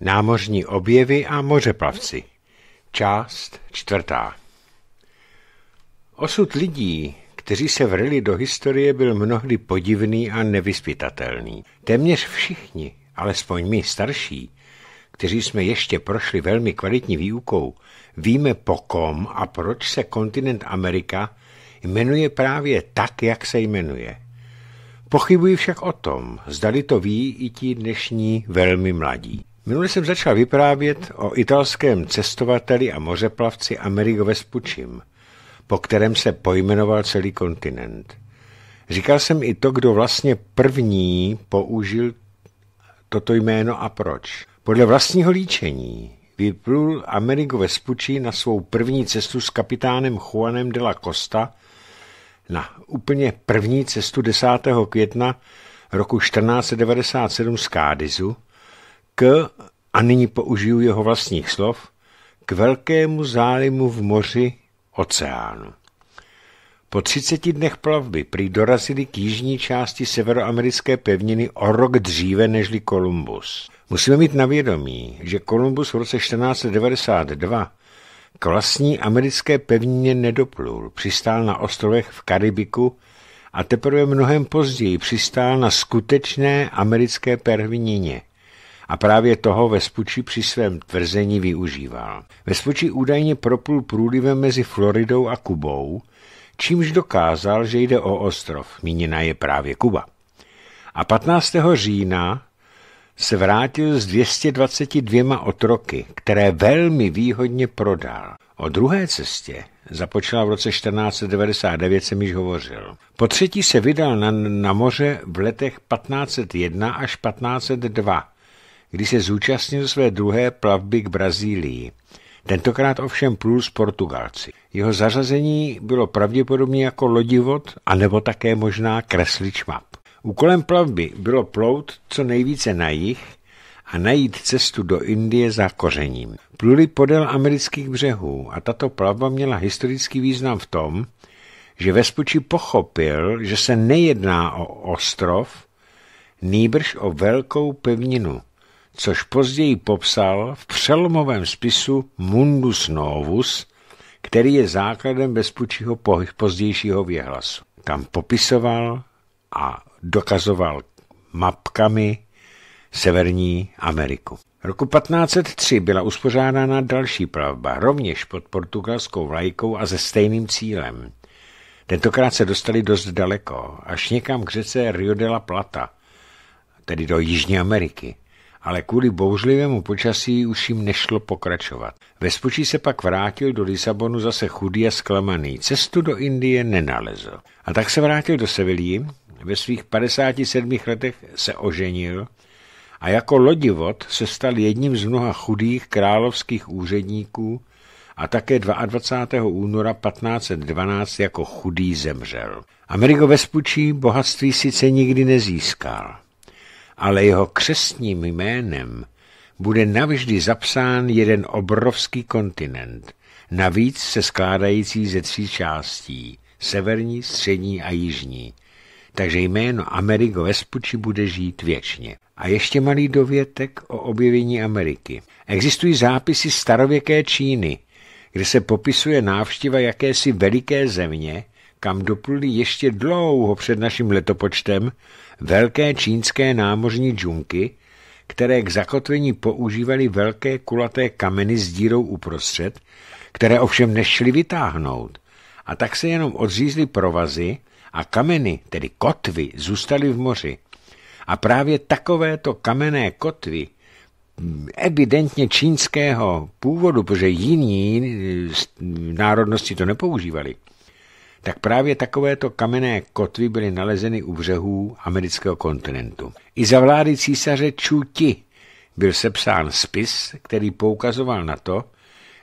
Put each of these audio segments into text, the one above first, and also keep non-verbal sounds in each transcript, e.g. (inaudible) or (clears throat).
Námořní objevy a mořeplavci. Část čtvrtá. Osud lidí, kteří se vrli do historie, byl mnohdy podivný a nevyspytatelný. Téměř všichni, alespoň my starší, kteří jsme ještě prošli velmi kvalitní výukou, víme po kom a proč se kontinent Amerika jmenuje právě tak, jak se jmenuje. Pochybuji však o tom, zdali to ví i ti dnešní velmi mladí. Minule jsem začal vyprávět o italském cestovateli a mořeplavci Amerigo Vespučím, po kterém se pojmenoval celý kontinent. Říkal jsem i to, kdo vlastně první použil toto jméno a proč. Podle vlastního líčení vyplul Amerigo Vespucci na svou první cestu s kapitánem Juanem de la Costa na úplně první cestu 10. května roku 1497 z Kádizu, k, a nyní použiju jeho vlastních slov, k velkému zálimu v moři oceánu. Po 30 dnech plavby prý dorazili k jižní části severoamerické pevniny o rok dříve nežli Kolumbus. Musíme mít na vědomí, že Kolumbus v roce 1492 k vlastní americké pevnině nedoplul, přistál na ostrovech v Karibiku a teprve mnohem později přistál na skutečné americké pevnině, a právě toho Vespuči při svém tvrzení využíval. Vespuči údajně proplul průlivem mezi Floridou a Kubou, čímž dokázal, že jde o ostrov, míněna je právě Kuba. A 15. října se vrátil s 222 otroky, které velmi výhodně prodal. O druhé cestě započala v roce 1499, jsem již hovořil. Po třetí se vydal na, na moře v letech 1501 až 1502 kdy se zúčastnil své druhé plavby k Brazílii. Tentokrát ovšem plul s Portugalci. Jeho zařazení bylo pravděpodobně jako lodivod, a nebo také možná kreslič map. Úkolem plavby bylo plout co nejvíce na jih a najít cestu do Indie za kořením. Pluli podél amerických břehů a tato plavba měla historický význam v tom, že Vespuči pochopil, že se nejedná o ostrov, nýbrž o velkou pevninu, což později popsal v přelomovém spisu Mundus Novus, který je základem Vespučího pozdějšího věhlasu. Tam popisoval a dokazoval mapkami Severní Ameriku. Roku 1503 byla uspořádána další plavba, rovněž pod portugalskou vlajkou a se stejným cílem. Tentokrát se dostali dost daleko, až někam k řece Rio de la Plata, tedy do Jižní Ameriky ale kvůli bouřlivému počasí už jim nešlo pokračovat. Vespučí se pak vrátil do Lisabonu zase chudý a zklamaný. Cestu do Indie nenalezl. A tak se vrátil do Sevilí, ve svých 57 letech se oženil a jako lodivod se stal jedním z mnoha chudých královských úředníků a také 22. února 1512 jako chudý zemřel. Amerigo Vespučí bohatství sice nikdy nezískal, ale jeho křesním jménem bude navždy zapsán jeden obrovský kontinent, navíc se skládající ze tří částí – severní, střední a jižní. Takže jméno Amerigo Vespucci bude žít věčně. A ještě malý dovětek o objevení Ameriky. Existují zápisy starověké Číny, kde se popisuje návštěva jakési veliké země, kam dopluli ještě dlouho před naším letopočtem velké čínské námořní džunky, které k zakotvení používaly velké kulaté kameny s dírou uprostřed, které ovšem nešly vytáhnout. A tak se jenom odřízly provazy a kameny, tedy kotvy, zůstaly v moři. A právě takovéto kamenné kotvy evidentně čínského původu, protože jiní eh, národnosti to nepoužívali, tak právě takovéto kamenné kotvy byly nalezeny u břehů amerického kontinentu. I za vlády císaře Čuti byl sepsán spis, který poukazoval na to,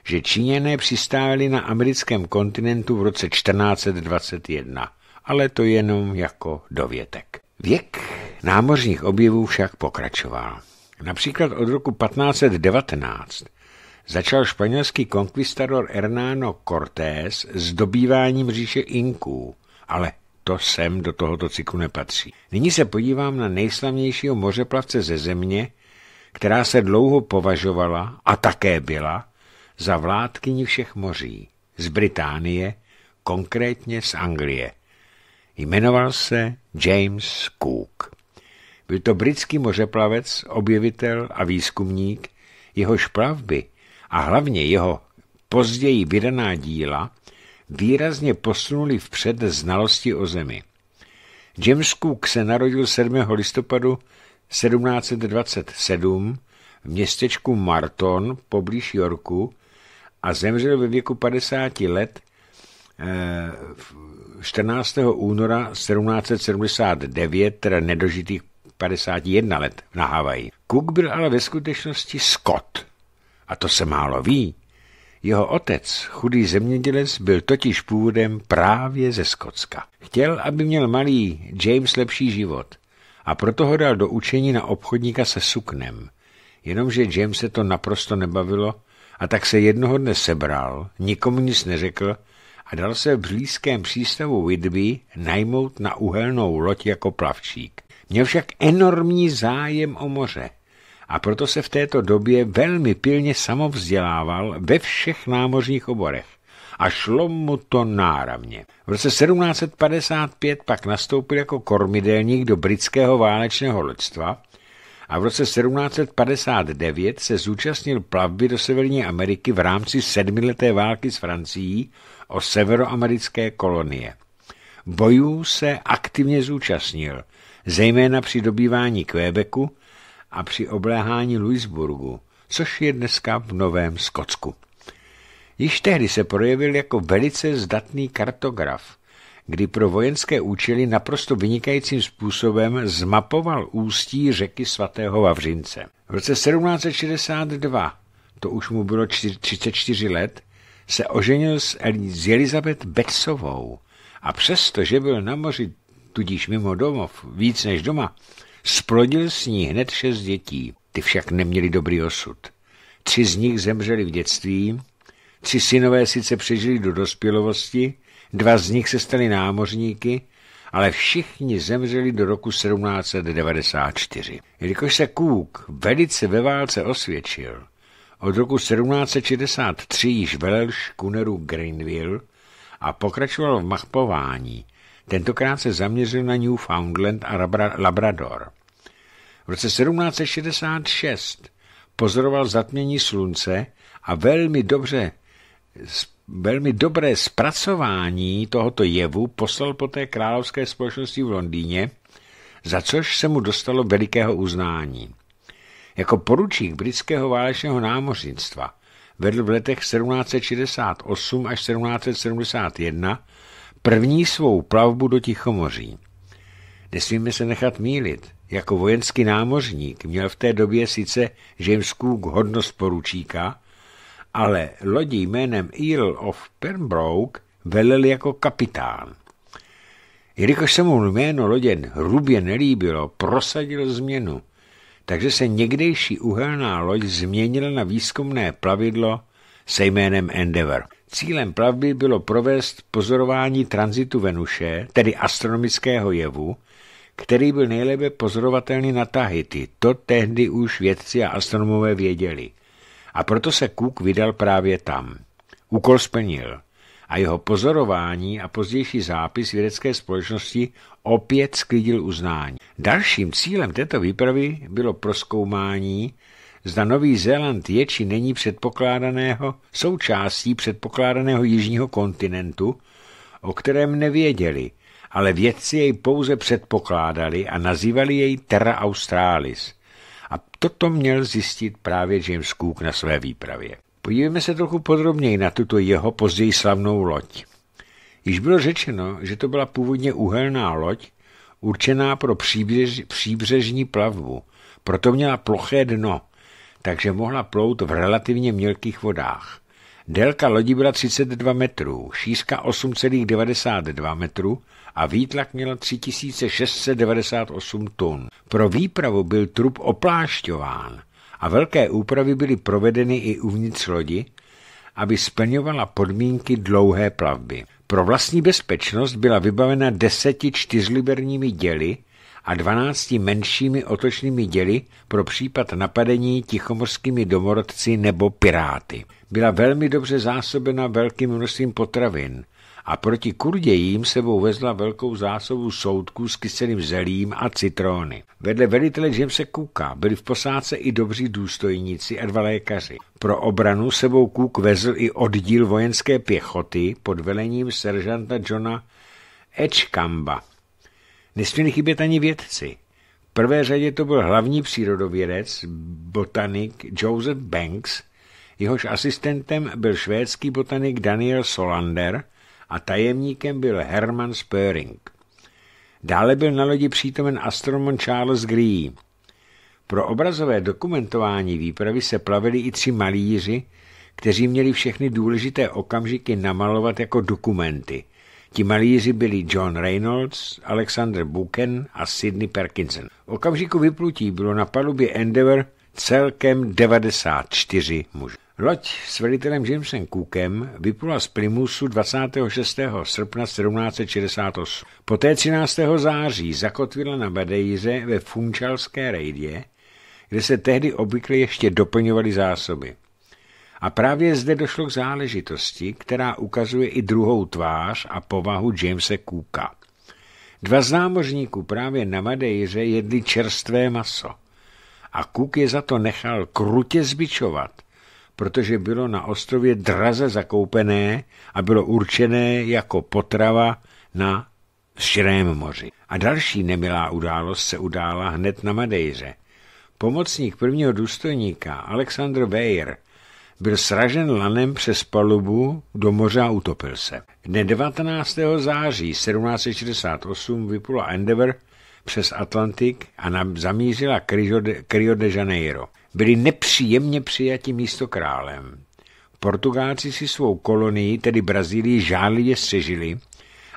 že Číněné přistáli na americkém kontinentu v roce 1421, ale to jenom jako dovětek. Věk námořních objevů však pokračoval. Například od roku 1519 začal španělský konkvistador Hernáno Cortés s dobýváním říše Inků, ale to sem do tohoto cyklu nepatří. Nyní se podívám na nejslavnějšího mořeplavce ze země, která se dlouho považovala a také byla za vládkyni všech moří z Británie, konkrétně z Anglie. Jmenoval se James Cook. Byl to britský mořeplavec, objevitel a výzkumník, jehož plavby a hlavně jeho později vydaná díla výrazně posunuli vpřed znalosti o zemi. James Cook se narodil 7. listopadu 1727 v městečku Marton poblíž Yorku a zemřel ve věku 50 let 14. Eh, února 1779, teda nedožitých 51 let na Havaji. Cook byl ale ve skutečnosti Scott, a to se málo ví, jeho otec, chudý zemědělec, byl totiž původem právě ze Skotska. Chtěl, aby měl malý James lepší život a proto ho dal do učení na obchodníka se suknem. Jenomže James se to naprosto nebavilo a tak se jednoho dne sebral, nikomu nic neřekl a dal se v blízkém přístavu Whitby najmout na uhelnou loď jako plavčík. Měl však enormní zájem o moře a proto se v této době velmi pilně samovzdělával ve všech námořních oborech a šlo mu to náravně. V roce 1755 pak nastoupil jako kormidelník do britského válečného loďstva a v roce 1759 se zúčastnil plavby do Severní Ameriky v rámci sedmileté války s Francií o severoamerické kolonie. Bojů se aktivně zúčastnil, zejména při dobývání Quebecu a při obléhání Louisburgu, což je dneska v Novém Skotsku. Již tehdy se projevil jako velice zdatný kartograf, kdy pro vojenské účely naprosto vynikajícím způsobem zmapoval ústí řeky svatého Vavřince. V roce 1762, to už mu bylo 34 let, se oženil s, Elizabeth Betsovou a přesto, že byl na moři, tudíž mimo domov, víc než doma, Splodil s ní hned šest dětí, ty však neměli dobrý osud. Tři z nich zemřeli v dětství, tři synové sice přežili do dospělosti, dva z nich se stali námořníky, ale všichni zemřeli do roku 1794. Jelikož se Kůk velice ve válce osvědčil, od roku 1763 již velel škuneru Greenville a pokračoval v machpování, Tentokrát se zaměřil na Newfoundland a Labrador. V roce 1766 pozoroval zatmění slunce a velmi dobře velmi dobré zpracování tohoto jevu poslal poté královské společnosti v Londýně, za což se mu dostalo velikého uznání. Jako poručík britského válečného námořnictva vedl v letech 1768 až 1771 první svou plavbu do Tichomoří. Nesmíme se nechat mílit. Jako vojenský námořník měl v té době sice Žemskou hodnost poručíka, ale lodí jménem Earl of Pembroke velel jako kapitán. Jelikož se mu jméno loděn hrubě nelíbilo, prosadil změnu, takže se někdejší uhelná loď změnila na výzkumné plavidlo se jménem Endeavour. Cílem plavby bylo provést pozorování tranzitu Venuše, tedy astronomického jevu, který byl nejlépe pozorovatelný na Tahiti. To tehdy už vědci a astronomové věděli. A proto se Cook vydal právě tam. Úkol splnil a jeho pozorování a pozdější zápis vědecké společnosti opět sklidil uznání. Dalším cílem této výpravy bylo proskoumání zda Nový Zéland je či není předpokládaného součástí předpokládaného jižního kontinentu, o kterém nevěděli, ale vědci jej pouze předpokládali a nazývali jej Terra Australis. A toto měl zjistit právě James Cook na své výpravě. Podívejme se trochu podrobněji na tuto jeho později slavnou loď. Již bylo řečeno, že to byla původně uhelná loď, určená pro příbřež, příbřežní plavbu. Proto měla ploché dno takže mohla plout v relativně mělkých vodách. Délka lodi byla 32 metrů, šířka 8,92 metrů a výtlak měla 3698 tun. Pro výpravu byl trup oplášťován a velké úpravy byly provedeny i uvnitř lodi, aby splňovala podmínky dlouhé plavby. Pro vlastní bezpečnost byla vybavena deseti čtyřliberními děly, a 12 menšími otočnými děly pro případ napadení tichomorskými domorodci nebo piráty. Byla velmi dobře zásobena velkým množstvím potravin a proti kurdějím sebou vezla velkou zásobu soudků s kyselým zelím a citrony. Vedle velitele Jamesa Cooka byli v posádce i dobří důstojníci a dva lékaři. Pro obranu sebou Cook vezl i oddíl vojenské pěchoty pod velením seržanta Johna Edgecamba. Nesměli chybět ani vědci. V prvé řadě to byl hlavní přírodovědec, botanik Joseph Banks, jehož asistentem byl švédský botanik Daniel Solander a tajemníkem byl Herman Spöring. Dále byl na lodi přítomen astronom Charles Gree. Pro obrazové dokumentování výpravy se plavili i tři malíři, kteří měli všechny důležité okamžiky namalovat jako dokumenty – Ti malíři byli John Reynolds, Alexander Buchen a Sidney Parkinson. V okamžiku vyplutí bylo na palubě Endeavour celkem 94 mužů. Loď s velitelem Jamesem Cookem vyplula z Primusu 26. srpna 1768. Poté 13. září zakotvila na Badejře ve Funčalské rejdě, kde se tehdy obvykle ještě doplňovaly zásoby. A právě zde došlo k záležitosti, která ukazuje i druhou tvář a povahu Jamesa Cooka. Dva z námořníků právě na Madejře jedli čerstvé maso a Cook je za to nechal krutě zbičovat, protože bylo na ostrově draze zakoupené a bylo určené jako potrava na Širém moři. A další nemilá událost se udála hned na Madejře. Pomocník prvního důstojníka Alexandr Weir – byl sražen lanem přes palubu do moře a utopil se. Dne 19. září 1768 vyplula Endeavour přes Atlantik a zamířila k Rio de Janeiro. Byli nepříjemně přijati místo králem. Portugáci si svou kolonii, tedy Brazílii, žádlivě střežili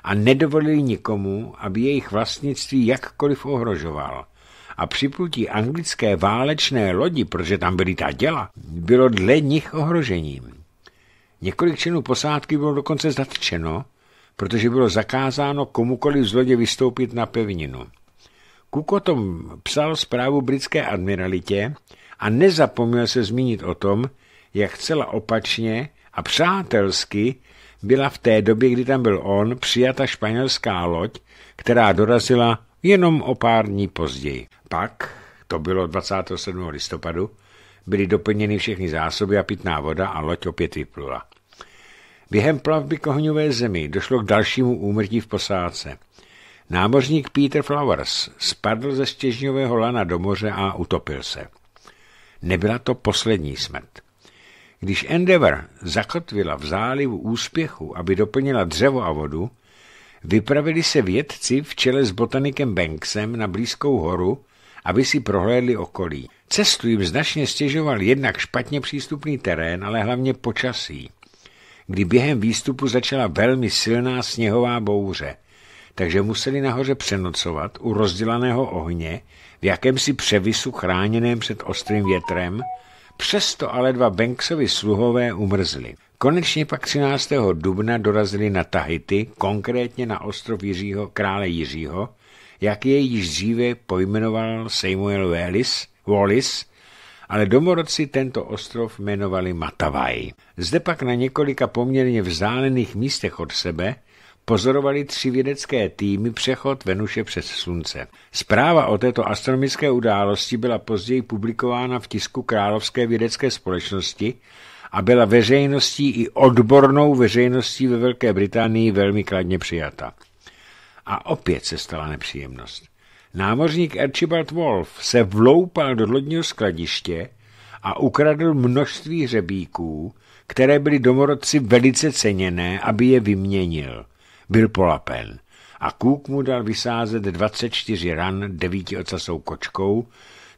a nedovolili nikomu, aby jejich vlastnictví jakkoliv ohrožoval – a připlutí anglické válečné lodi, protože tam byly ta děla, bylo dle nich ohrožením. Několik členů posádky bylo dokonce zatčeno, protože bylo zakázáno komukoliv z lodě vystoupit na pevninu. Kukotom tom psal zprávu britské admiralitě a nezapomněl se zmínit o tom, jak celá opačně a přátelsky byla v té době, kdy tam byl on, přijata španělská loď, která dorazila jenom o pár dní později. Pak, to bylo 27. listopadu, byly doplněny všechny zásoby a pitná voda a loď opět vyplula. Během plavby kohňové zemi došlo k dalšímu úmrtí v posádce. Námořník Peter Flowers spadl ze stěžňového lana do moře a utopil se. Nebyla to poslední smrt. Když Endeavour zakotvila v zálivu úspěchu, aby doplnila dřevo a vodu, vypravili se vědci v čele s botanikem Banksem na blízkou horu, aby si prohlédli okolí. Cestu jim značně stěžoval jednak špatně přístupný terén, ale hlavně počasí, kdy během výstupu začala velmi silná sněhová bouře, takže museli nahoře přenocovat u rozdělaného ohně v jakémsi převisu chráněném před ostrým větrem, přesto ale dva Banksovi sluhové umrzli. Konečně pak 13. dubna dorazili na Tahiti, konkrétně na ostrov Jiřího, krále Jiřího, jak je již dříve pojmenoval Samuel Wallis, Wallis ale domorodci tento ostrov jmenovali Matavaj. Zde pak na několika poměrně vzdálených místech od sebe pozorovali tři vědecké týmy přechod Venuše přes slunce. Zpráva o této astronomické události byla později publikována v tisku Královské vědecké společnosti a byla veřejností i odbornou veřejností ve Velké Británii velmi kladně přijata a opět se stala nepříjemnost. Námořník Archibald Wolf se vloupal do lodního skladiště a ukradl množství hřebíků, které byly domorodci velice ceněné, aby je vyměnil. Byl polapen a kůk mu dal vysázet 24 ran devíti ocasou kočkou,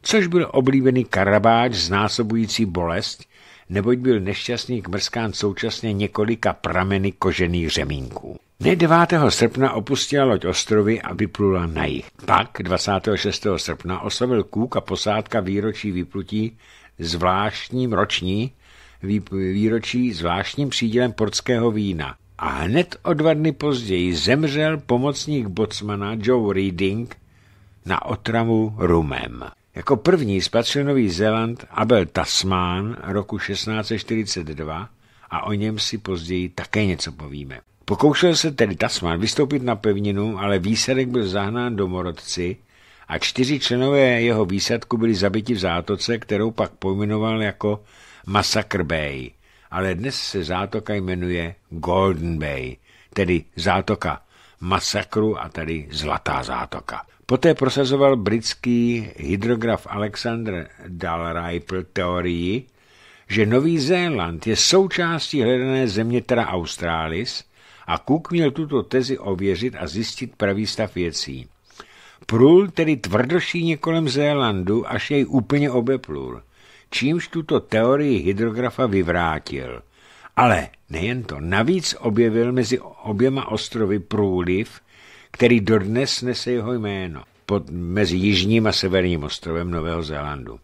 což byl oblíbený karabáč znásobující bolest, neboť byl nešťastník mrskán současně několika prameny kožených řemínků. Dne 9. srpna opustila loď ostrovy a vyplula na jih. Pak 26. srpna oslavil kůk a posádka výročí vyplutí zvláštním roční výročí zvláštním přídělem portského vína. A hned o dva dny později zemřel pomocník bocmana Joe Reading na otravu rumem. Jako první spatřil Nový Zéland Abel Tasman roku 1642 a o něm si později také něco povíme. Pokoušel se tedy Tasman vystoupit na pevninu, ale výsadek byl zahnán do morodci a čtyři členové jeho výsadku byli zabiti v zátoce, kterou pak pojmenoval jako Massacre Bay, ale dnes se zátoka jmenuje Golden Bay, tedy zátoka masakru a tedy Zlatá zátoka. Poté prosazoval britský hydrograf Alexander Dalrymple teorii, že Nový Zéland je součástí hledané země teda Australis a Cook měl tuto tezi ověřit a zjistit pravý stav věcí. Prul tedy tvrdošíně kolem Zélandu, až jej úplně obeplul, čímž tuto teorii hydrografa vyvrátil. Ale nejen to, navíc objevil mezi oběma ostrovy průliv, který dodnes nese jeho jméno, pod, mezi jižním a severním ostrovem Nového Zélandu.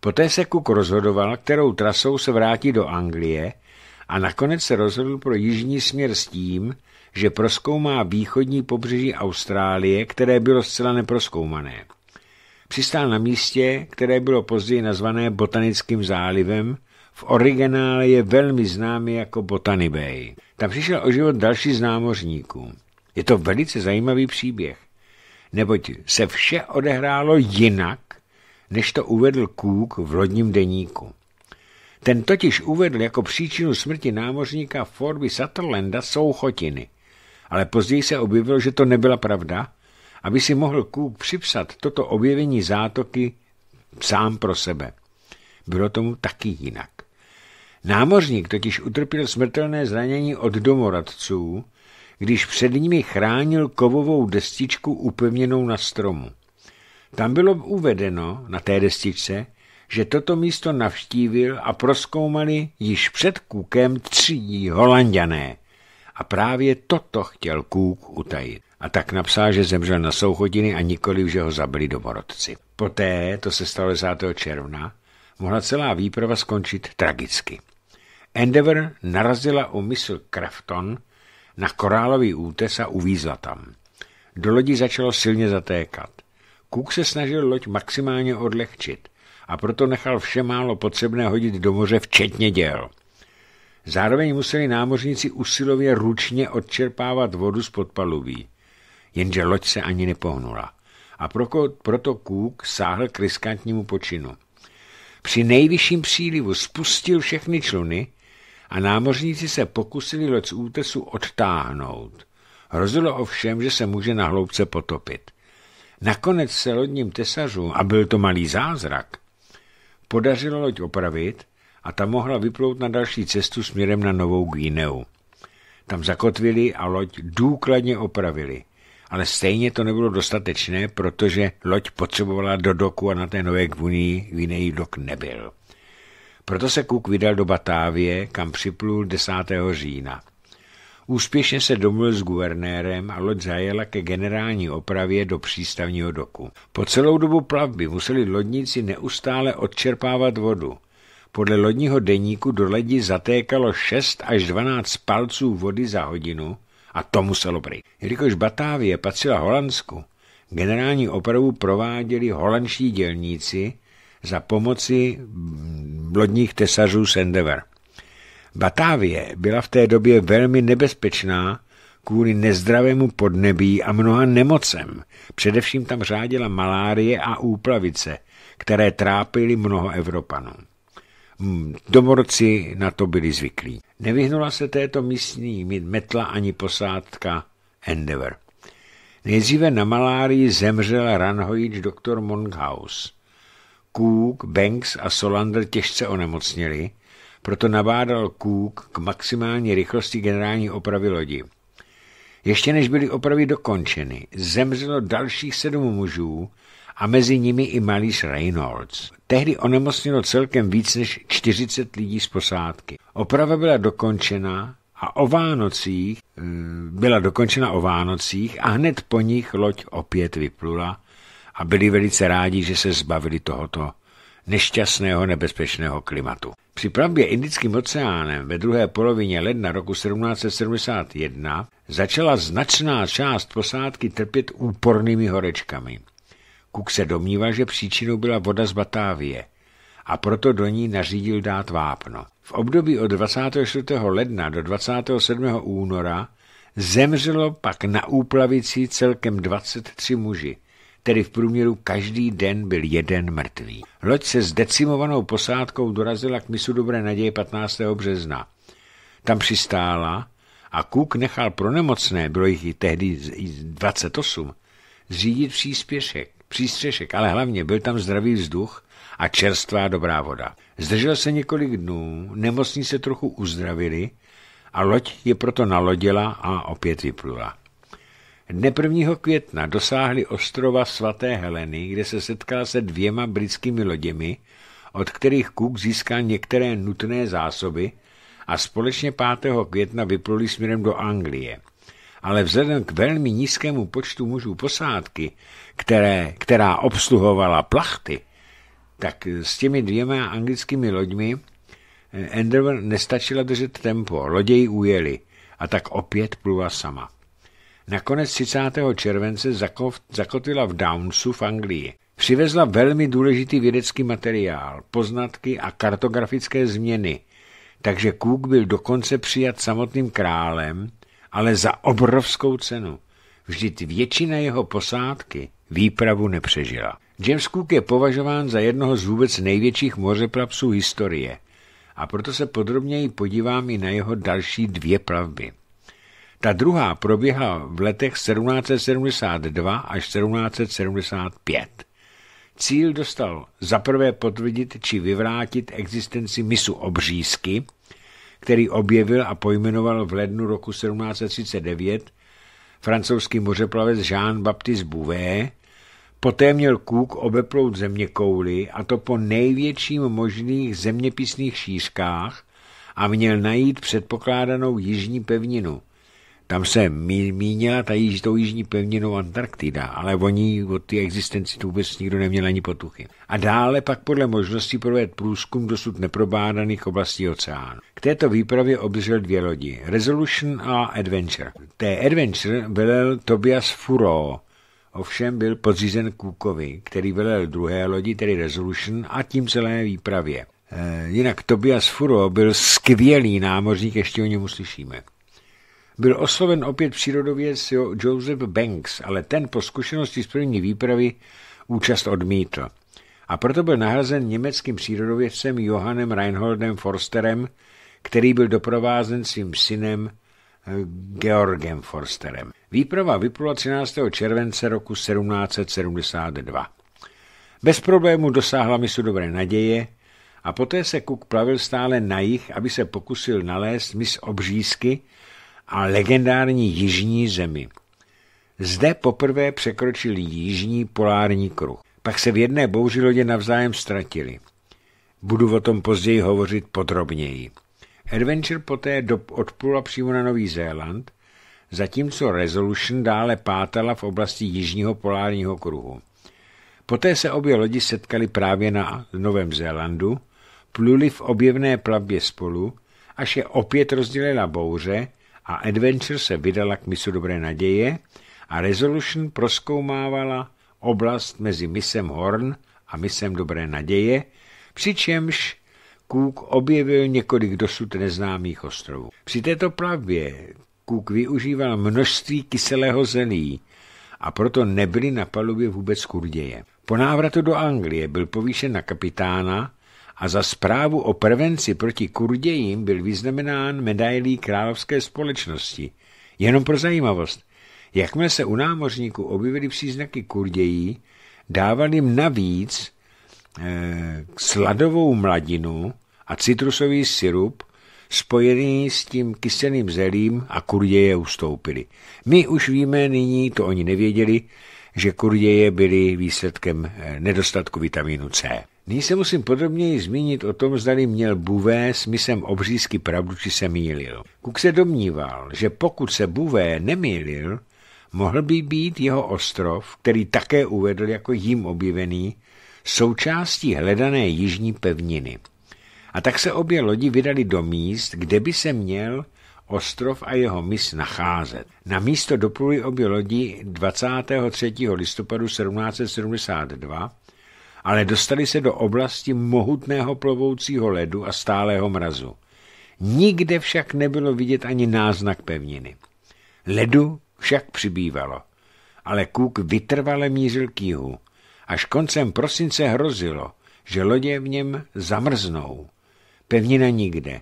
Poté se Cook rozhodoval, kterou trasou se vrátí do Anglie a nakonec se rozhodl pro jižní směr s tím, že proskoumá východní pobřeží Austrálie, které bylo zcela neproskoumané. Přistál na místě, které bylo později nazvané Botanickým zálivem, v originále je velmi známý jako Botany Bay. Tam přišel o život další z námořníků. Je to velice zajímavý příběh, neboť se vše odehrálo jinak, než to uvedl Cook v lodním deníku. Ten totiž uvedl jako příčinu smrti námořníka Forby Sutherlanda souchotiny. Ale později se objevilo, že to nebyla pravda, aby si mohl Cook připsat toto objevení zátoky sám pro sebe. Bylo tomu taky jinak. Námořník totiž utrpěl smrtelné zranění od domoradců, když před nimi chránil kovovou destičku upevněnou na stromu. Tam bylo uvedeno na té destičce, že toto místo navštívil a proskoumali již před Kůkem třídí holanděné. A právě toto chtěl Kůk utajit. A tak napsal, že zemřel na souchodiny a nikoli, že ho zabili domorodci. Poté, to se stalo 10. června, mohla celá výprava skončit tragicky. Endeavour narazila u mysl Crafton na korálový útes a uvízla tam. Do lodi začalo silně zatékat. Cook se snažil loď maximálně odlehčit – a proto nechal vše málo potřebné hodit do moře, včetně děl. Zároveň museli námořníci usilově ručně odčerpávat vodu z podpalubí. Jenže loď se ani nepohnula. A proto kůk sáhl k riskantnímu počinu. Při nejvyšším přílivu spustil všechny čluny a námořníci se pokusili loď z útesu odtáhnout. Hrozilo ovšem, že se může na hloubce potopit. Nakonec se lodním tesařům, a byl to malý zázrak, podařilo loď opravit a ta mohla vyplout na další cestu směrem na Novou Guineu. Tam zakotvili a loď důkladně opravili. Ale stejně to nebylo dostatečné, protože loď potřebovala do doku a na té Nové Guineji dok nebyl. Proto se Cook vydal do Batávie, kam připlul 10. října. Úspěšně se domluvil s guvernérem a loď zajela ke generální opravě do přístavního doku. Po celou dobu plavby museli lodníci neustále odčerpávat vodu. Podle lodního deníku do ledi zatékalo 6 až 12 palců vody za hodinu a to muselo být, Jelikož Batávie patřila Holandsku, generální opravu prováděli holandští dělníci za pomoci mm, lodních tesařů Sendever. Batávie byla v té době velmi nebezpečná kvůli nezdravému podnebí a mnoha nemocem. Především tam řádila malárie a úplavice, které trápily mnoho Evropanů. Hmm, Domorci na to byli zvyklí. Nevyhnula se této místní metla ani posádka Endeavour. Nejdříve na malárii zemřel ranhojíč doktor Monkhaus. Cook, Banks a Solander těžce onemocnili, proto nabádal Cook k maximální rychlosti generální opravy lodi. Ještě než byly opravy dokončeny, zemřelo dalších sedm mužů a mezi nimi i malý Reynolds. Tehdy onemocnilo celkem víc než 40 lidí z posádky. Oprava byla dokončena a o Vánocích eh, byla dokončena o Vánocích a hned po nich loď opět vyplula a byli velice rádi, že se zbavili tohoto nešťastného nebezpečného klimatu. Při plavbě Indickým oceánem ve druhé polovině ledna roku 1771 začala značná část posádky trpět úpornými horečkami. Kuk se domníval, že příčinou byla voda z Batávie a proto do ní nařídil dát vápno. V období od 24. ledna do 27. února zemřelo pak na úplavici celkem 23 muži tedy v průměru každý den byl jeden mrtvý. Loď se s decimovanou posádkou dorazila k misu Dobré naděje 15. března. Tam přistála a Kuk nechal pro nemocné, bylo jich i tehdy 28, zřídit příspěšek, přístřešek, ale hlavně byl tam zdravý vzduch a čerstvá dobrá voda. Zdržel se několik dnů, nemocní se trochu uzdravili a loď je proto nalodila a opět vyplula. Dne 1. května dosáhli ostrova svaté Heleny, kde se setkala se dvěma britskými loděmi, od kterých Cook získal některé nutné zásoby a společně 5. května vypluli směrem do Anglie. Ale vzhledem k velmi nízkému počtu mužů posádky, které, která obsluhovala plachty, tak s těmi dvěma anglickými loďmi eh, Endeavour nestačila držet tempo, loději ujeli a tak opět plula sama nakonec 30. července zakotila v Downsu v Anglii. Přivezla velmi důležitý vědecký materiál, poznatky a kartografické změny, takže Cook byl dokonce přijat samotným králem, ale za obrovskou cenu. Vždyť většina jeho posádky výpravu nepřežila. James Cook je považován za jednoho z vůbec největších mořeplavců historie a proto se podrobněji podívám i na jeho další dvě plavby. Ta druhá proběhla v letech 1772 až 1775. Cíl dostal zaprvé potvrdit či vyvrátit existenci misu Obřízky, který objevil a pojmenoval v lednu roku 1739 francouzský mořeplavec Jean-Baptiste Bouvet, poté měl kůk obeplout země kouly a to po největším možných zeměpisných šířkách a měl najít předpokládanou jižní pevninu, tam se mí, mínila ta jíž, tou jižní pevninou Antarktida, ale o ní, o ty existenci tu vůbec nikdo neměl ani potuchy. A dále pak podle možnosti provést průzkum dosud neprobádaných oblastí oceánu. K této výpravě obdržel dvě lodi, Resolution a Adventure. Té Adventure velel Tobias Furo, ovšem byl podřízen Kukovi, který velel druhé lodi, tedy Resolution, a tím celé výpravě. Eh, jinak Tobias Furo byl skvělý námořník, ještě o něm uslyšíme. Byl osloven opět přírodověc Joseph Banks, ale ten po zkušenosti z první výpravy účast odmítl. A proto byl nahrazen německým přírodovědcem Johannem Reinholdem Forsterem, který byl doprovázen svým synem eh, Georgem Forsterem. Výprava vyplula 13. července roku 1772. Bez problémů dosáhla misu dobré naděje a poté se Cook plavil stále na jich, aby se pokusil nalézt mis obřízky, a legendární jižní zemi. Zde poprvé překročili jižní polární kruh. Pak se v jedné bouři lodě navzájem ztratili. Budu o tom později hovořit podrobněji. Adventure poté odplula přímo na Nový Zéland, zatímco Resolution dále pátala v oblasti jižního polárního kruhu. Poté se obě lodi setkaly právě na Novém Zélandu, pluli v objevné plavbě spolu, až je opět rozdělila bouře, a Adventure se vydala k misu Dobré naděje a Resolution proskoumávala oblast mezi misem Horn a misem Dobré naděje, přičemž Cook objevil několik dosud neznámých ostrovů. Při této plavbě Cook využíval množství kyselého zelí a proto nebyli na palubě vůbec kurděje. Po návratu do Anglie byl povýšen na kapitána a za zprávu o prevenci proti kurdějím byl vyznamenán medailí královské společnosti. Jenom pro zajímavost, jakmile se u námořníků objevily příznaky kurdějí, dávali jim navíc eh, sladovou mladinu a citrusový syrup, spojený s tím kyselým zelím a kurděje ustoupili. My už víme nyní, to oni nevěděli, že kurděje byly výsledkem eh, nedostatku vitamínu C. Nyní se musím podrobněji zmínit o tom, zdali měl Bouvé smyslem obřízky pravdu, či se mýlil. Kuk se domníval, že pokud se Bouvé nemýlil, mohl by být jeho ostrov, který také uvedl jako jím objevený, součástí hledané jižní pevniny. A tak se obě lodi vydali do míst, kde by se měl ostrov a jeho mis nacházet. Na místo dopluli obě lodi 23. listopadu 1772 ale dostali se do oblasti mohutného plovoucího ledu a stálého mrazu. Nikde však nebylo vidět ani náznak pevniny. Ledu však přibývalo, ale kůk vytrvale mířil k jihu. Až koncem prosince hrozilo, že lodě v něm zamrznou. Pevnina nikde.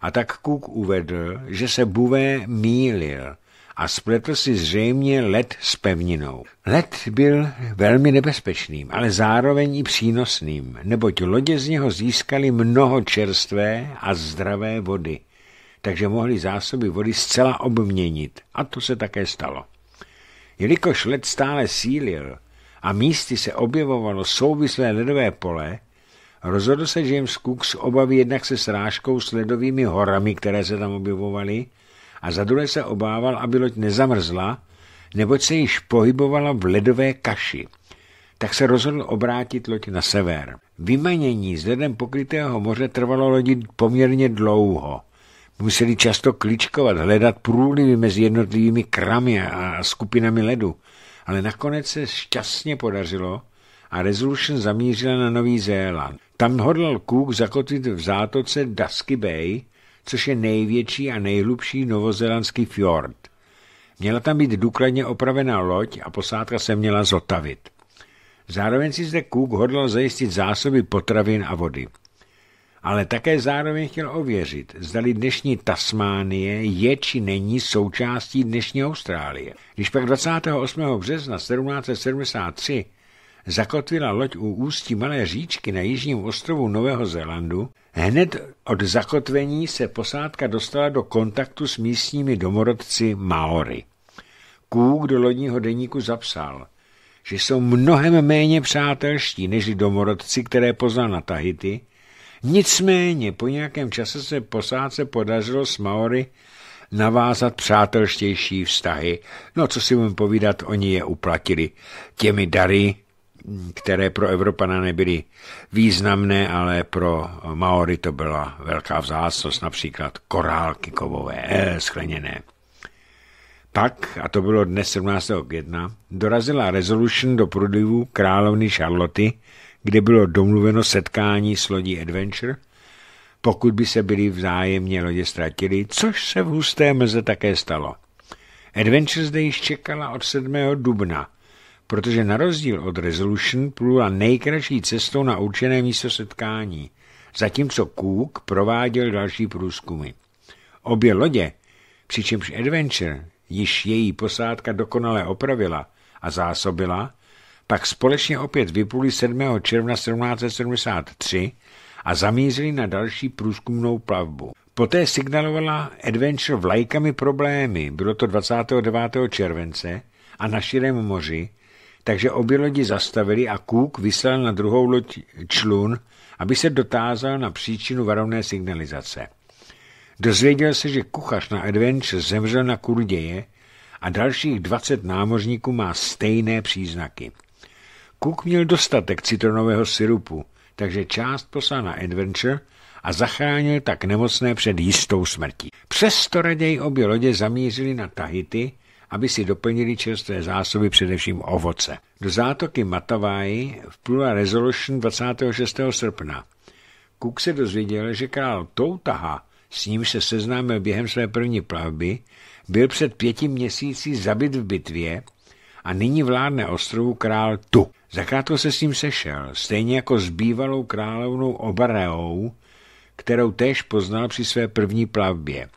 A tak kůk uvedl, že se Buvé mýlil – a spletl si zřejmě led s pevninou. Led byl velmi nebezpečným, ale zároveň i přínosným, neboť lodě z něho získali mnoho čerstvé a zdravé vody, takže mohli zásoby vody zcela obměnit a to se také stalo. Jelikož led stále sílil a místy se objevovalo souvislé ledové pole, rozhodl se James Cook z obavy jednak se srážkou s ledovými horami, které se tam objevovaly, a za druhé se obával, aby loď nezamrzla, neboť se již pohybovala v ledové kaši. Tak se rozhodl obrátit loď na sever. Vymenění z ledem pokrytého moře trvalo lodi poměrně dlouho. Museli často kličkovat, hledat průlivy mezi jednotlivými kramy a skupinami ledu, ale nakonec se šťastně podařilo a Resolution zamířila na Nový Zéland. Tam hodlal Cook zakotvit v zátoce Dusky Bay, což je největší a nejhlubší novozelandský fjord. Měla tam být důkladně opravená loď a posádka se měla zotavit. Zároveň si zde Cook hodlal zajistit zásoby potravin a vody. Ale také zároveň chtěl ověřit, zdali dnešní Tasmánie je či není součástí dnešní Austrálie. Když pak 28. března 1773 zakotvila loď u ústí Malé říčky na jižním ostrovu Nového Zélandu, Hned od zakotvení se posádka dostala do kontaktu s místními domorodci Maory. Kůk do lodního deníku zapsal, že jsou mnohem méně přátelští než domorodci, které poznal na Tahiti, nicméně po nějakém čase se posádce podařilo s Maory navázat přátelštější vztahy. No, co si budeme povídat, oni je uplatili těmi dary, které pro Evropana nebyly významné, ale pro Maory to byla velká vzácnost, například korálky kovové, eh, skleněné. Pak, a to bylo dnes 17. května, dorazila Resolution do prodlivu královny Charlotte, kde bylo domluveno setkání s lodí Adventure, pokud by se byli vzájemně lodě ztratili, což se v husté mlze také stalo. Adventure zde již čekala od 7. dubna, protože na rozdíl od Resolution plula nejkratší cestou na určené místo setkání, zatímco Cook prováděl další průzkumy. Obě lodě, přičemž Adventure již její posádka dokonale opravila a zásobila, pak společně opět vypluli 7. června 1773 a zamířili na další průzkumnou plavbu. Poté signalovala Adventure vlajkami problémy, bylo to 29. července, a na širém moři, takže obě lodi zastavili a Cook vyslal na druhou loď člun, aby se dotázal na příčinu varovné signalizace. Dozvěděl se, že kuchař na Adventure zemřel na kurděje a dalších 20 námořníků má stejné příznaky. Cook měl dostatek citronového syrupu, takže část poslal na Adventure a zachránil tak nemocné před jistou smrtí. Přesto raději obě lodě zamířili na Tahiti, aby si doplnili čerstvé zásoby především ovoce. Do zátoky Matavai vplula Resolution 26. srpna. Cook se dozvěděl, že král Toutaha, s ním se seznámil během své první plavby, byl před pěti měsíci zabit v bitvě a nyní vládne ostrovu král Tu. Zakrátko se s ním sešel, stejně jako s bývalou královnou Obareou, kterou též poznal při své první plavbě.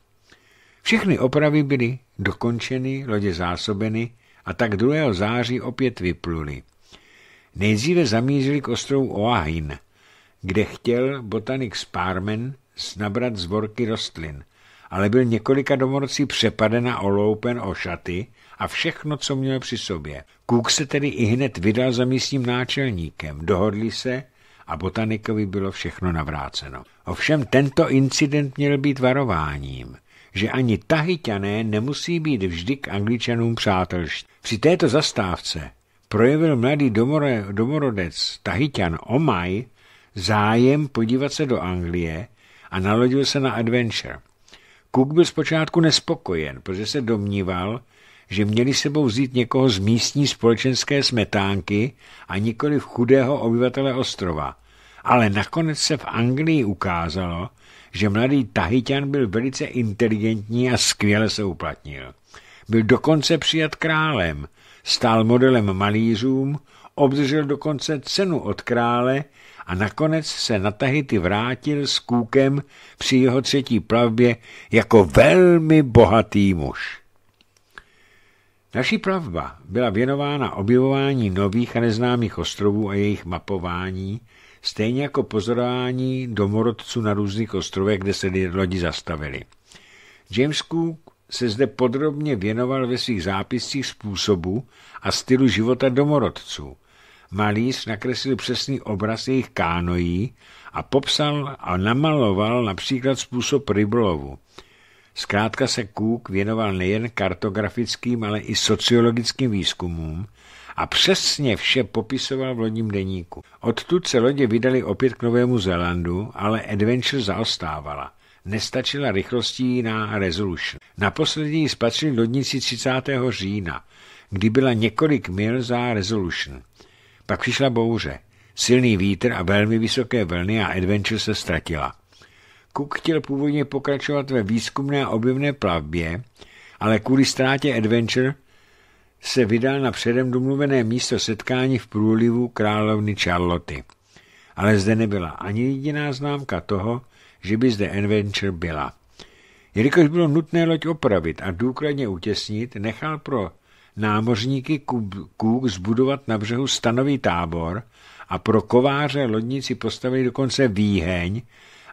Všechny opravy byly dokončeny, lodě zásobeny a tak 2. září opět vypluli. Nejdříve zamířili k ostrovu Oahin, kde chtěl botanik Sparmen snabrat zvorky rostlin, ale byl několika domorcí přepaden a oloupen o šaty a všechno, co měl při sobě. Kůk se tedy i hned vydal za místním náčelníkem, dohodli se a botanikovi bylo všechno navráceno. Ovšem tento incident měl být varováním – že ani tahyťané nemusí být vždy k Angličanům přátelští. Při této zastávce projevil mladý domore, domorodec tahyťan Omaj zájem podívat se do Anglie a nalodil se na adventure. Cook byl zpočátku nespokojen, protože se domníval, že měli sebou vzít někoho z místní společenské smetánky a nikoli v chudého obyvatele ostrova. Ale nakonec se v Anglii ukázalo, že mladý Tahitian byl velice inteligentní a skvěle se uplatnil. Byl dokonce přijat králem, stál modelem malířům, obdržel dokonce cenu od krále a nakonec se na Tahiti vrátil s kůkem při jeho třetí plavbě jako velmi bohatý muž. Naší plavba byla věnována objevování nových a neznámých ostrovů a jejich mapování, stejně jako pozorování domorodců na různých ostrovech, kde se lodi zastavili. James Cook se zde podrobně věnoval ve svých zápiscích způsobu a stylu života domorodců. Malíř nakreslil přesný obraz jejich kánojí a popsal a namaloval například způsob rybolovu. Zkrátka se Cook věnoval nejen kartografickým, ale i sociologickým výzkumům, a přesně vše popisoval v lodním deníku. Odtud se lodě vydali opět k Novému Zélandu, ale Adventure zaostávala. Nestačila rychlostí na Resolution. Naposledy ji spatřili lodnici 30. října, kdy byla několik mil za Resolution. Pak přišla bouře. Silný vítr a velmi vysoké vlny a Adventure se ztratila. Cook chtěl původně pokračovat ve výzkumné a objevné plavbě, ale kvůli ztrátě Adventure – se vydal na předem domluvené místo setkání v průlivu královny Charloty. Ale zde nebyla ani jediná známka toho, že by zde Adventure byla. Jelikož bylo nutné loď opravit a důkladně utěsnit, nechal pro námořníky kůk zbudovat na břehu stanový tábor a pro kováře lodníci postavili dokonce výheň,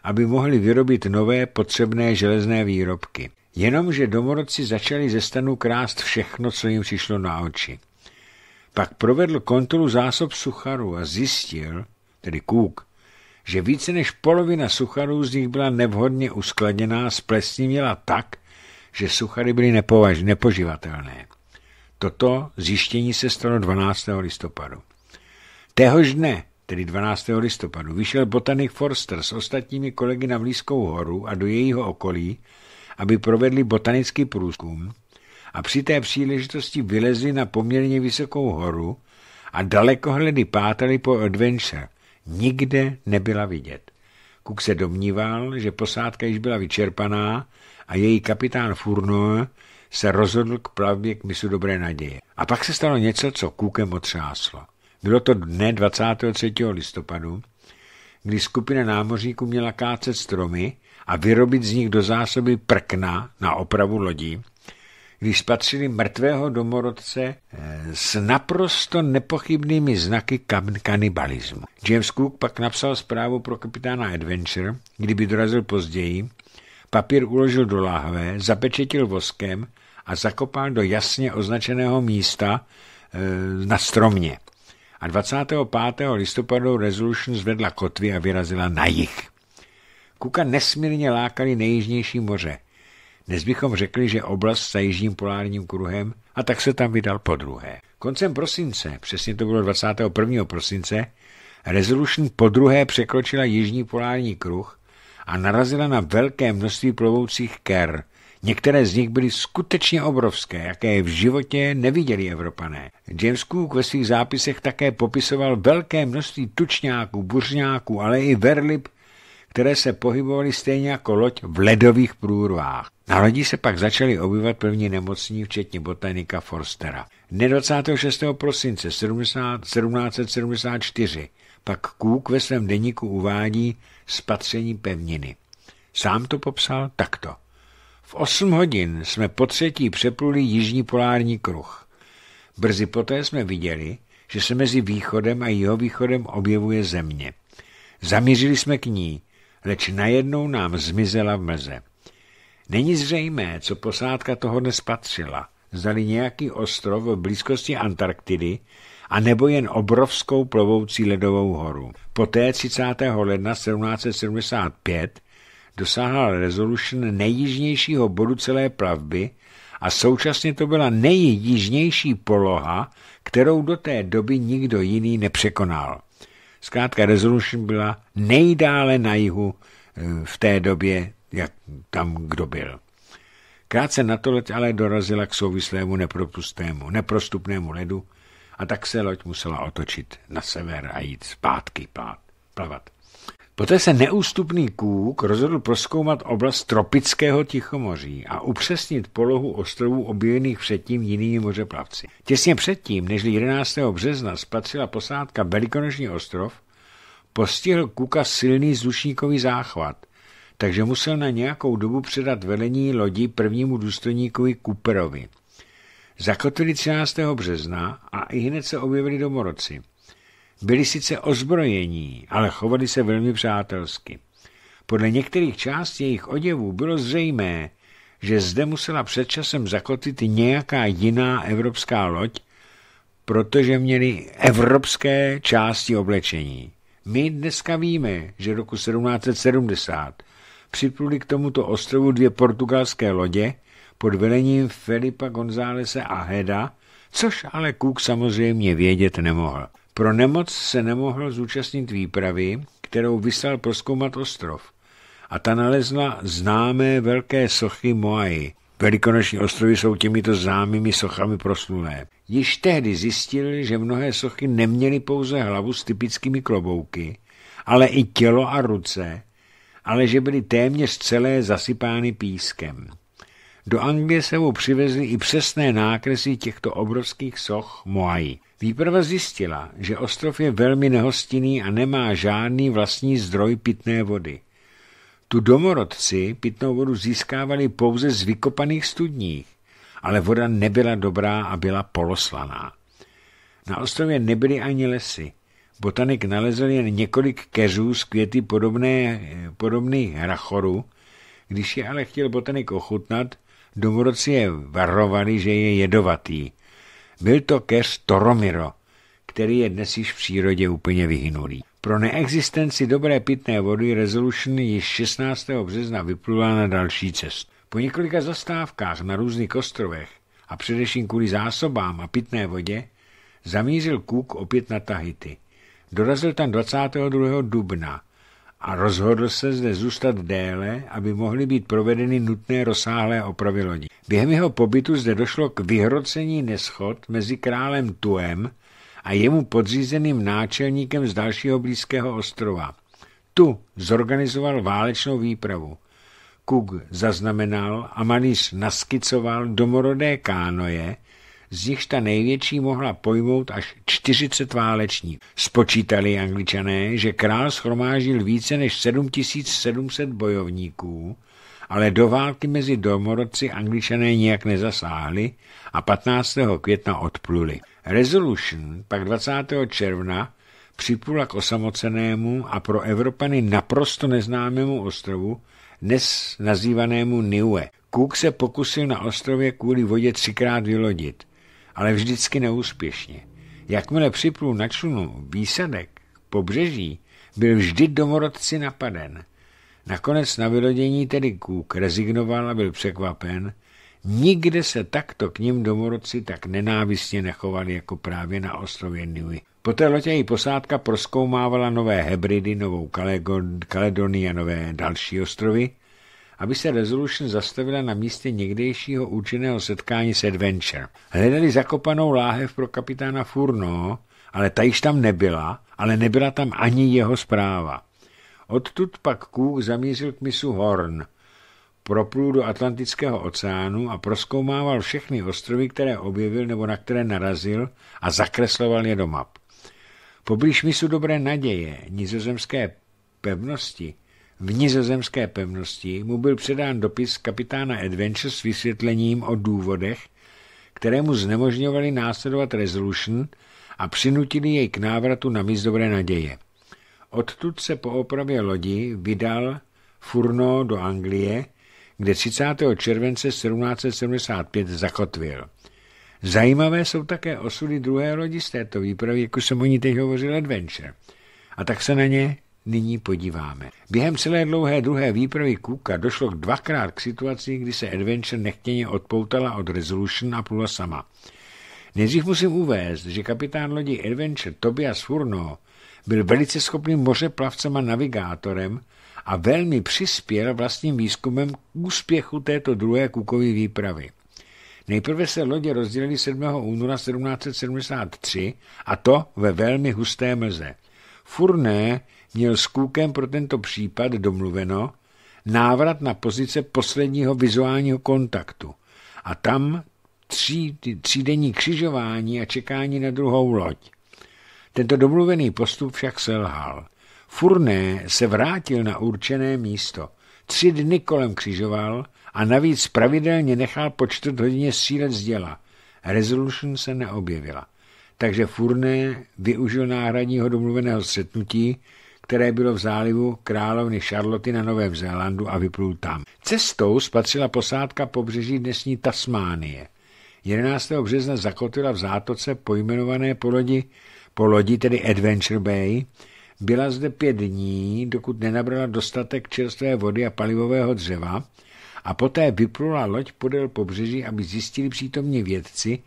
aby mohli vyrobit nové potřebné železné výrobky jenomže domorodci začali ze stanu krást všechno, co jim přišlo na oči. Pak provedl kontrolu zásob sucharů a zjistil, tedy kůk, že více než polovina sucharů z nich byla nevhodně uskladněná, splesnivěla tak, že suchary byly nepovaž, nepoživatelné. Toto zjištění se stalo 12. listopadu. Téhož dne, tedy 12. listopadu, vyšel botanik Forster s ostatními kolegy na Vlískou horu a do jejího okolí, aby provedli botanický průzkum a při té příležitosti vylezli na poměrně vysokou horu a dalekohledy pátali po adventure. Nikde nebyla vidět. Kuk se domníval, že posádka již byla vyčerpaná a její kapitán Furno se rozhodl k plavbě k misu Dobré naděje. A pak se stalo něco, co Kukem otřáslo. Bylo to dne 23. listopadu kdy skupina námořníků měla kácet stromy a vyrobit z nich do zásoby prkna na opravu lodí, když spatřili mrtvého domorodce eh, s naprosto nepochybnými znaky kanibalismu. James Cook pak napsal zprávu pro kapitána Adventure, kdyby dorazil později, papír uložil do láhve, zapečetil voskem a zakopal do jasně označeného místa eh, na stromě a 25. listopadu Resolution zvedla kotvy a vyrazila na jih. Kuka nesmírně lákali nejjižnější moře. Dnes bychom řekli, že oblast za jižním polárním kruhem a tak se tam vydal po druhé. Koncem prosince, přesně to bylo 21. prosince, Resolution po druhé překročila jižní polární kruh a narazila na velké množství plovoucích ker – Některé z nich byly skutečně obrovské, jaké v životě neviděli Evropané. James Cook ve svých zápisech také popisoval velké množství tučňáků, buřňáků, ale i verlib, které se pohybovaly stejně jako loď v ledových průrvách. Na lodi se pak začali obývat první nemocní, včetně botanika Forstera. Dne 26. prosince 70, 1774 pak Cook ve svém deníku uvádí spatření pevniny. Sám to popsal takto. V 8 hodin jsme po třetí přepluli jižní polární kruh. Brzy poté jsme viděli, že se mezi východem a jihovýchodem objevuje země. Zamířili jsme k ní, leč najednou nám zmizela v mlze. Není zřejmé, co posádka toho nespatřila. Zdali nějaký ostrov v blízkosti Antarktidy, a nebo jen obrovskou plovoucí ledovou horu. Poté 30. ledna 1775 dosáhla resolution nejjižnějšího bodu celé plavby a současně to byla nejjižnější poloha, kterou do té doby nikdo jiný nepřekonal. Zkrátka resolution byla nejdále na jihu eh, v té době, jak tam kdo byl. Krátce na to loď ale dorazila k souvislému nepropustému, neprostupnému ledu a tak se loď musela otočit na sever a jít zpátky plavat. Poté se neústupný kůk rozhodl proskoumat oblast tropického Tichomoří a upřesnit polohu ostrovů objevených předtím jinými mořeplavci. Těsně předtím, než 11. března spatřila posádka Velikonoční ostrov, postihl kůka silný zdušníkový záchvat, takže musel na nějakou dobu předat velení lodi prvnímu důstojníkovi Cooperovi. Zakotili 13. března a i hned se objevili domoroci – byli sice ozbrojení, ale chovali se velmi přátelsky. Podle některých částí jejich oděvů bylo zřejmé, že zde musela před časem zakotit nějaká jiná evropská loď, protože měli evropské části oblečení. My dneska víme, že roku 1770 připluli k tomuto ostrovu dvě portugalské lodě pod velením Felipa Gonzálese a Heda, což ale Cook samozřejmě vědět nemohl. Pro nemoc se nemohl zúčastnit výpravy, kterou vyslal proskoumat ostrov. A ta nalezla známé velké sochy Moai. Velikonoční ostrovy jsou těmito známými sochami proslulé. Již tehdy zjistil, že mnohé sochy neměly pouze hlavu s typickými klobouky, ale i tělo a ruce, ale že byly téměř celé zasypány pískem. Do Anglie se mu přivezly i přesné nákresy těchto obrovských soch Moai. Výprava zjistila, že ostrov je velmi nehostinný a nemá žádný vlastní zdroj pitné vody. Tu domorodci pitnou vodu získávali pouze z vykopaných studní, ale voda nebyla dobrá a byla poloslaná. Na ostrově nebyly ani lesy. Botanik nalezl jen několik keřů z květy podobné, podobných rachoru. Když je ale chtěl botanik ochutnat, domorodci je varovali, že je jedovatý. Byl to keř Toromiro, který je dnes již v přírodě úplně vyhynulý. Pro neexistenci dobré pitné vody Resolution již 16. března vyplula na další cestu. Po několika zastávkách na různých ostrovech a především kvůli zásobám a pitné vodě zamířil Cook opět na Tahiti. Dorazil tam 22. dubna a rozhodl se zde zůstat déle, aby mohly být provedeny nutné rozsáhlé opravy lodi. Během jeho pobytu zde došlo k vyhrocení neschod mezi králem Tuem a jemu podřízeným náčelníkem z dalšího blízkého ostrova. Tu zorganizoval válečnou výpravu. Kug zaznamenal a Manis naskicoval domorodé kánoje, z nichž ta největší mohla pojmout až 40 váleční. Spočítali angličané, že král schromáždil více než 7700 bojovníků, ale do války mezi domorodci angličané nijak nezasáhli a 15. května odpluli. Resolution pak 20. června připula k osamocenému a pro Evropany naprosto neznámému ostrovu, dnes nazývanému Niue. Cook se pokusil na ostrově kvůli vodě třikrát vylodit ale vždycky neúspěšně. Jakmile připlul na člunu výsadek břeží, byl vždy domorodci napaden. Nakonec na vylodění tedy kůk rezignoval a byl překvapen, nikde se takto k ním domorodci tak nenávistně nechovali jako právě na ostrově Nui. Poté lotě její posádka proskoumávala nové Hebridy, novou Kaledonii a nové další ostrovy, aby se Resolution zastavila na místě někdejšího účinného setkání s Adventure. Hledali zakopanou láhev pro kapitána Furno, ale ta již tam nebyla, ale nebyla tam ani jeho zpráva. Odtud pak Kůh zamířil k misu Horn, proplul do Atlantického oceánu a proskoumával všechny ostrovy, které objevil nebo na které narazil a zakresloval je do map. Poblíž misu Dobré naděje, nizozemské pevnosti, v nizozemské pevnosti mu byl předán dopis kapitána Adventure s vysvětlením o důvodech, které mu znemožňovaly následovat Resolution a přinutili jej k návratu na mis dobré naděje. Odtud se po opravě lodi vydal Furno do Anglie, kde 30. července 1775 zakotvil. Zajímavé jsou také osudy druhé lodi z této výpravy, jako jsem o ní teď hovořil Adventure. A tak se na ně nyní podíváme. Během celé dlouhé druhé výpravy Kuka došlo dvakrát k situaci, kdy se Adventure nechtěně odpoutala od Resolution a plula sama. Nejdřív musím uvést, že kapitán lodi Adventure Tobias Furno byl velice schopným mořeplavcem a navigátorem a velmi přispěl vlastním výzkumem k úspěchu této druhé Kukové výpravy. Nejprve se lodě rozdělily 7. února 1773 a to ve velmi husté mlze. Furné měl s Kůkem pro tento případ domluveno návrat na pozice posledního vizuálního kontaktu a tam tří, třídenní křižování a čekání na druhou loď. Tento domluvený postup však selhal. Furné se vrátil na určené místo. Tři dny kolem křižoval a navíc pravidelně nechal po čtvrt hodině střílet z děla. Resolution se neobjevila. Takže Furné využil náhradního domluveného střetnutí, které bylo v zálivu královny Charlotte na Novém Zélandu a vyplul tam. Cestou spatřila posádka pobřeží dnesní Tasmánie. 11. března zakotila v zátoce pojmenované po lodi, po lodi tedy Adventure Bay, byla zde pět dní, dokud nenabrala dostatek čerstvé vody a palivového dřeva a poté vyplula loď podél pobřeží, aby zjistili přítomní vědci,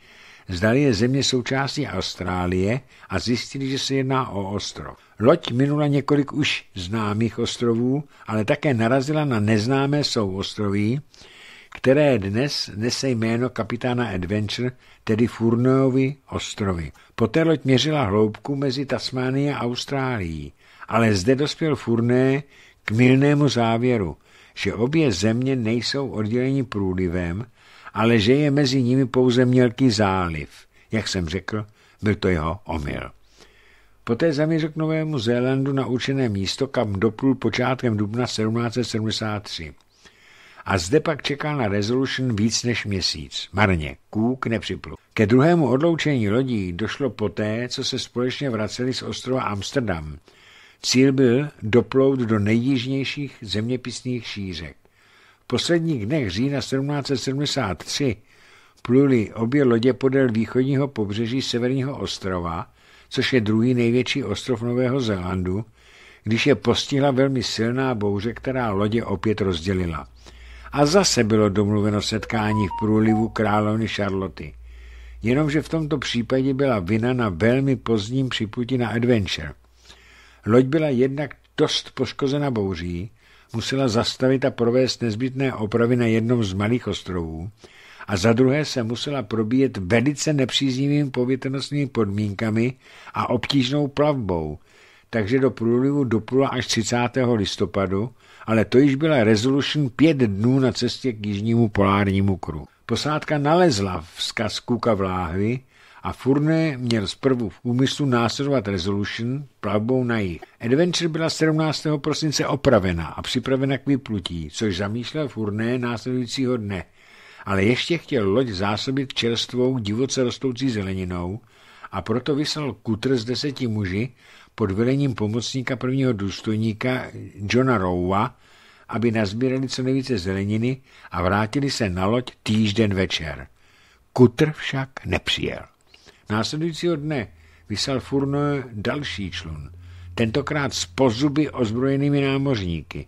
zdali je země součástí Austrálie a zjistili, že se jedná o ostrov. Loď minula několik už známých ostrovů, ale také narazila na neznámé souostroví, které dnes nese jméno kapitána Adventure, tedy Furneovy ostrovy. Poté loď měřila hloubku mezi Tasmánií a Austrálií, ale zde dospěl Furné k milnému závěru, že obě země nejsou oddělení průlivem, ale že je mezi nimi pouze mělký záliv. Jak jsem řekl, byl to jeho omyl. Poté zamířil k Novému Zélandu na určené místo, kam doplul počátkem dubna 1773. A zde pak čekal na Resolution víc než měsíc. Marně, kůk nepřiplul. Ke druhému odloučení lodí došlo poté, co se společně vraceli z ostrova Amsterdam. Cíl byl doplout do nejjižnějších zeměpisných šířek posledních dnech října 1773 pluli obě lodě podél východního pobřeží Severního ostrova, což je druhý největší ostrov Nového Zélandu, když je postihla velmi silná bouře, která lodě opět rozdělila. A zase bylo domluveno setkání v průlivu královny Charloty. Jenomže v tomto případě byla vina na velmi pozdním připuti na Adventure. Loď byla jednak dost poškozena bouří, musela zastavit a provést nezbytné opravy na jednom z malých ostrovů a za druhé se musela probíjet velice nepříznivým povětrnostními podmínkami a obtížnou plavbou, takže do průlivu doplula až 30. listopadu, ale to již byla Resolution pět dnů na cestě k jižnímu polárnímu kruhu. Posádka nalezla vzkaz kuka vláhy a Furné měl zprvu v úmyslu následovat Resolution plavbou na jih. Adventure byla 17. prosince opravena a připravena k vyplutí, což zamýšlel Furné následujícího dne, ale ještě chtěl loď zásobit čerstvou divoce rostoucí zeleninou a proto vyslal kutr z deseti muži pod velením pomocníka prvního důstojníka Johna Rowa, aby nazbírali co nejvíce zeleniny a vrátili se na loď týžden večer. Kutr však nepřijel. Následujícího dne vyslal Furno další člun, tentokrát s pozuby ozbrojenými námořníky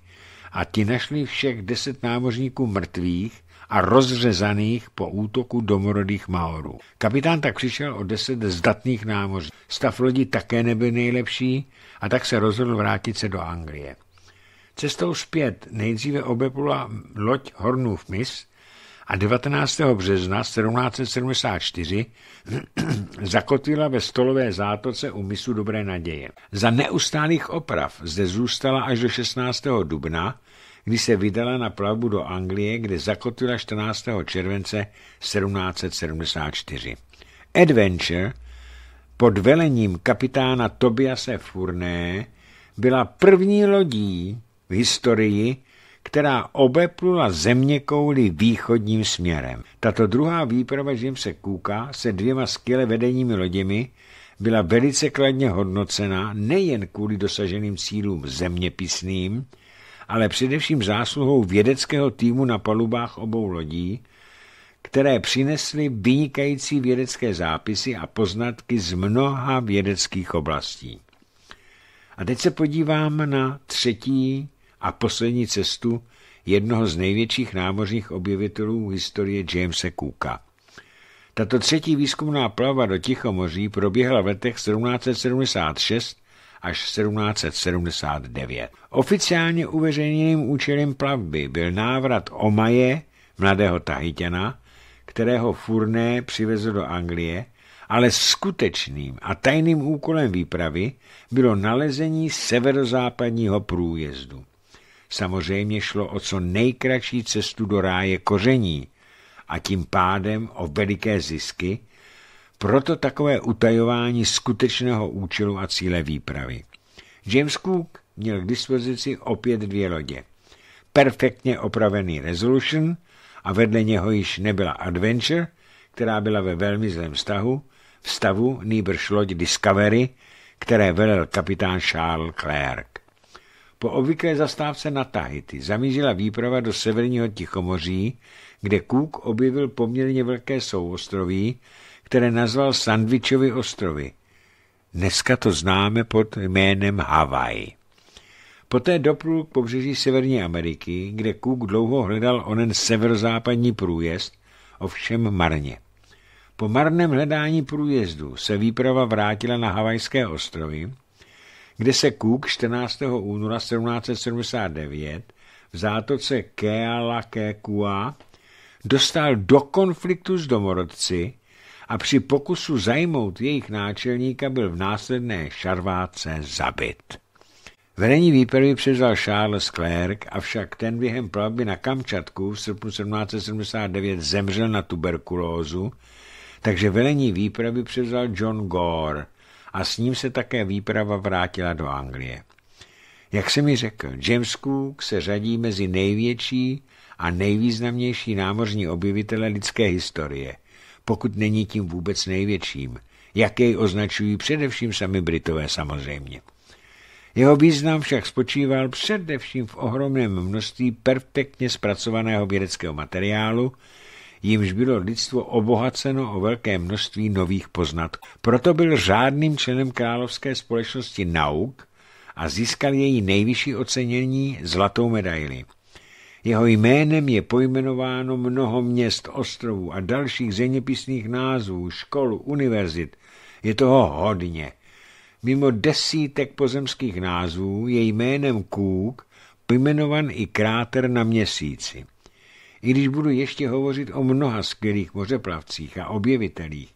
a ti našli všech deset námořníků mrtvých a rozřezaných po útoku domorodých Maorů. Kapitán tak přišel o deset zdatných námořníků. Stav lodi také nebyl nejlepší a tak se rozhodl vrátit se do Anglie. Cestou zpět nejdříve obepula loď Hornův mis, a 19. března 1774 (clears throat) zakotvila ve stolové zátoce u misu Dobré naděje. Za neustálých oprav zde zůstala až do 16. dubna, kdy se vydala na plavbu do Anglie, kde zakotvila 14. července 1774. Adventure pod velením kapitána Tobiase Furné byla první lodí v historii, která obeplula zeměkouli východním směrem. Tato druhá výprava Jamesa Cooka se dvěma skvěle vedenými loděmi byla velice kladně hodnocena nejen kvůli dosaženým cílům zeměpisným, ale především zásluhou vědeckého týmu na palubách obou lodí, které přinesly vynikající vědecké zápisy a poznatky z mnoha vědeckých oblastí. A teď se podívám na třetí a poslední cestu jednoho z největších námořních objevitelů historie Jamesa Cooka. Tato třetí výzkumná plava do Tichomoří proběhla v letech 1776 až 1779. Oficiálně uveřejněným účelem plavby byl návrat Omaje, mladého Tahitěna, kterého Furné přivezl do Anglie, ale skutečným a tajným úkolem výpravy bylo nalezení severozápadního průjezdu samozřejmě šlo o co nejkratší cestu do ráje koření a tím pádem o veliké zisky, proto takové utajování skutečného účelu a cíle výpravy. James Cook měl k dispozici opět dvě lodě. Perfektně opravený Resolution a vedle něho již nebyla Adventure, která byla ve velmi zlém stavu, v stavu nýbrž loď Discovery, které velel kapitán Charles Clerk. Po obvyklé zastávce na Tahiti zamířila výprava do severního Tichomoří, kde Cook objevil poměrně velké souostroví, které nazval Sandvičovy ostrovy. Dneska to známe pod jménem Havaj. Poté doplul k pobřeží Severní Ameriky, kde Cook dlouho hledal onen severozápadní průjezd, ovšem marně. Po marném hledání průjezdu se výprava vrátila na Havajské ostrovy, kde se Cook 14. února 1779 v zátoce Kekua dostal do konfliktu s domorodci a při pokusu zajmout jejich náčelníka byl v následné šarváce zabit. Vedení výpravy převzal Charles Clerk, avšak ten během plavby na Kamčatku v srpnu 1779 zemřel na tuberkulózu, takže velení výpravy převzal John Gore – a s ním se také výprava vrátila do Anglie. Jak se mi řekl, James Cook se řadí mezi největší a nejvýznamnější námořní objevitele lidské historie, pokud není tím vůbec největším, jak jej označují především sami Britové samozřejmě. Jeho význam však spočíval především v ohromném množství perfektně zpracovaného vědeckého materiálu, jimž bylo lidstvo obohaceno o velké množství nových poznatků. Proto byl řádným členem Královské společnosti nauk a získal její nejvyšší ocenění zlatou medaili. Jeho jménem je pojmenováno mnoho měst, ostrovů a dalších zeměpisných názvů, škol, univerzit. Je toho hodně. Mimo desítek pozemských názvů je jménem Kůk pojmenovan i kráter na měsíci i když budu ještě hovořit o mnoha skvělých mořeplavcích a objevitelích,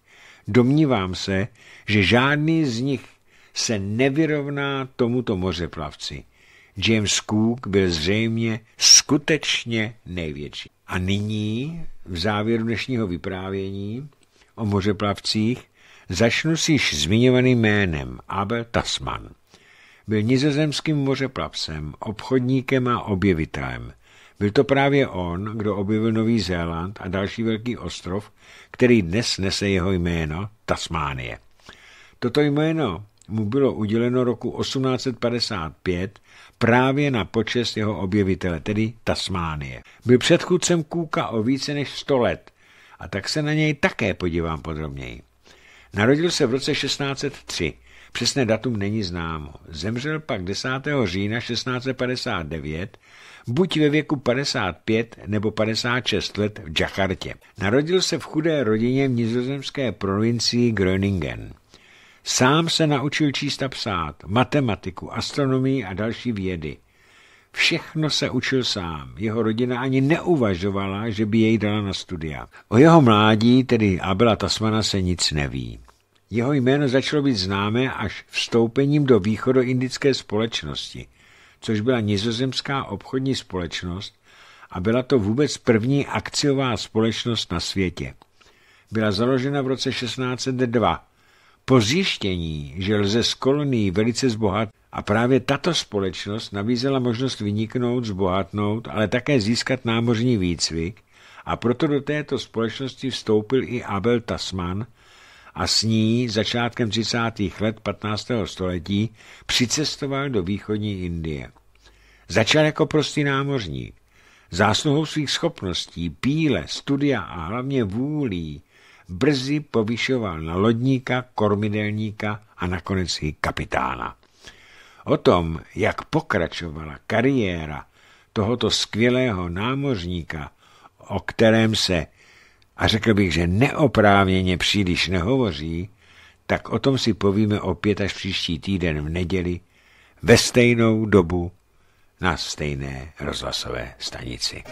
domnívám se, že žádný z nich se nevyrovná tomuto mořeplavci. James Cook byl zřejmě skutečně největší. A nyní, v závěru dnešního vyprávění o mořeplavcích, začnu s již zmiňovaným jménem Abel Tasman. Byl nizozemským mořeplavcem, obchodníkem a objevitelem – byl to právě on, kdo objevil Nový Zéland a další velký ostrov, který dnes nese jeho jméno Tasmánie. Toto jméno mu bylo uděleno roku 1855 právě na počest jeho objevitele, tedy Tasmánie. Byl předchůdcem Kůka o více než 100 let a tak se na něj také podívám podrobněji. Narodil se v roce 1603 Přesné datum není známo. Zemřel pak 10. října 1659, buď ve věku 55 nebo 56 let v Džakartě. Narodil se v chudé rodině v nizozemské provincii Gröningen. Sám se naučil číst a psát, matematiku, astronomii a další vědy. Všechno se učil sám. Jeho rodina ani neuvažovala, že by jej dala na studia. O jeho mládí, tedy Abela Tasmana, se nic neví. Jeho jméno začalo být známé až vstoupením do východoindické společnosti, což byla nizozemská obchodní společnost a byla to vůbec první akciová společnost na světě. Byla založena v roce 1602. Po zjištění, že lze z kolonii velice zbohat a právě tato společnost nabízela možnost vyniknout, zbohatnout, ale také získat námořní výcvik a proto do této společnosti vstoupil i Abel Tasman, a s ní začátkem 30. let 15. století přicestoval do východní Indie. Začal jako prostý námořník. Zásluhou svých schopností, píle, studia a hlavně vůlí brzy povyšoval na lodníka, kormidelníka a nakonec i kapitána. O tom, jak pokračovala kariéra tohoto skvělého námořníka, o kterém se a řekl bych, že neoprávněně příliš nehovoří, tak o tom si povíme opět až příští týden v neděli ve stejnou dobu na stejné rozhlasové stanici.